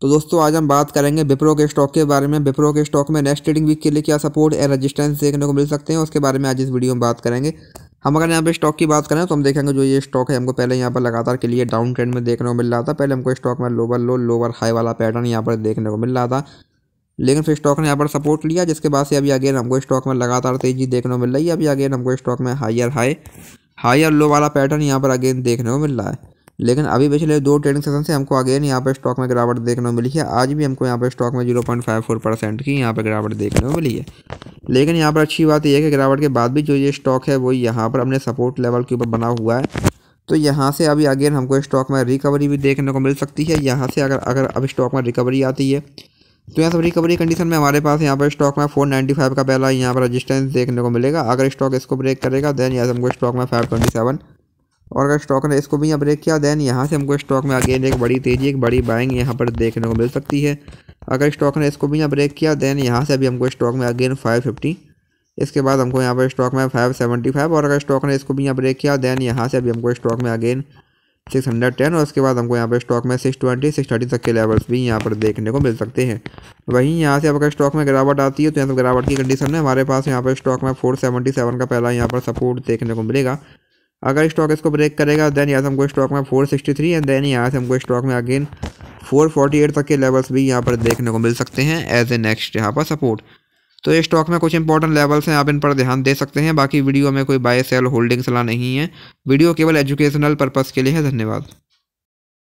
तो दोस्तों आज हम बात करेंगे विप्रो के स्टॉक के बारे में विप्रो के स्टॉक में नेक्स्ट ट्रेडिंग वीक के लिए क्या सपोर्ट एंड रजिस्टेंस देखने को मिल सकते हैं उसके बारे में आज इस वीडियो में बात करेंगे हम अगर यहाँ पे स्टॉक की बात करें तो हम देखेंगे जो ये स्टॉक है हमको पहले यहाँ पर लगातार के लिए डाउन ट्रेंड में देखने को मिल रहा था पहले हमको स्टॉक में लोअर लो लोअर हाई वाला पैटर्न यहाँ पर देखने को मिल रहा था लेकिन फिर स्टॉक ने यहाँ पर सपोर्ट लिया जिसके बाद से अभी अगेन हमको स्टॉक में लगातार तेजी देखने को मिल रही है अभी अगेन हमको स्टॉक में हाइयर हाई हायर लो वाला पैटर्न यहाँ पर अगेन देखने को मिल रहा है लेकिन अभी पिछले दो ट्रेडिंग सेशन से हमको अगेन यहाँ पर स्टॉक में गिरावट देखने को मिली है आज भी हमको यहाँ पर स्टॉक में zero point five four percent की यहाँ पर गिरावट देखने को मिली है लेकिन यहाँ पर अच्छी बात यह है कि गिरावट के बाद भी जो ये स्टॉक है वो यहाँ पर अपने सपोर्ट लेवल के ऊपर बना हुआ है तो यहाँ से अभी अगेन हमको स्टॉक में रिकवरी भी देखने को मिल सकती है यहाँ से अगर अगर अब स्टॉक में रिकवरी आती है तो यहाँ सब रिकवरी कंडीशन में हमारे पास यहाँ पर स्टॉक में 495 का पहला यहाँ पर रजिस्टेंस देखने को मिलेगा अगर स्टॉक इसको ब्रेक करेगा देन यहाँ हमको स्टॉक में 527 और अगर स्टॉक ने इसको भी यहाँ ब्रेक किया दैन यहाँ से हमको स्टॉक में अगेन एक बड़ी तेज़ी एक बड़ी बाइंग यहाँ पर देखने को मिल सकती है अगर स्टॉक ने इसको भी यहाँ ब्रेक किया दैन यहाँ से अभी हमको स्टॉक में अगेन फाइव फिफ्टी इसके बाद हमको यहाँ पर स्टॉक में फाइव सेवेंटी फाइव और अगर स्टॉक ने इसको भी यहाँ ब्रेक किया दैन यहाँ से अभी हमको स्टॉक में अगेन सिक्स हंड्रेड टेन और उसके बाद हमको यहाँ पर स्टॉक में सिक्स ट्वेंटी सिक्स थर्टी तक के लेवल्स भी यहाँ पर देखने को मिल सकते हैं वहीं यहाँ से अगर स्टॉक में गिरावट आती है तो यहाँ पर गिरावट की कंडीशन में हमारे पास यहाँ पर स्टॉक में फोर सेवेंटी सेवन का पहला यहाँ पर सपोर्ट देखने को मिलेगा अगर स्टॉक इसको ब्रेक करेगा देन यहाँ से हमको स्टॉक में 463 एंड देन यहाँ से हमको स्टॉक में अगेन 448 तक के लेवल्स भी यहाँ पर देखने को मिल सकते हैं एज ए नेक्स्ट यहाँ पर सपोर्ट तो ये स्टॉक में कुछ इंपॉर्टेंट लेवल्स हैं आप इन पर ध्यान दे सकते हैं बाकी वीडियो में कोई बाय सेल होल्डिंग सलाह नहीं है वीडियो केवल एजुकेशनल पर्पज़ के लिए है धन्यवाद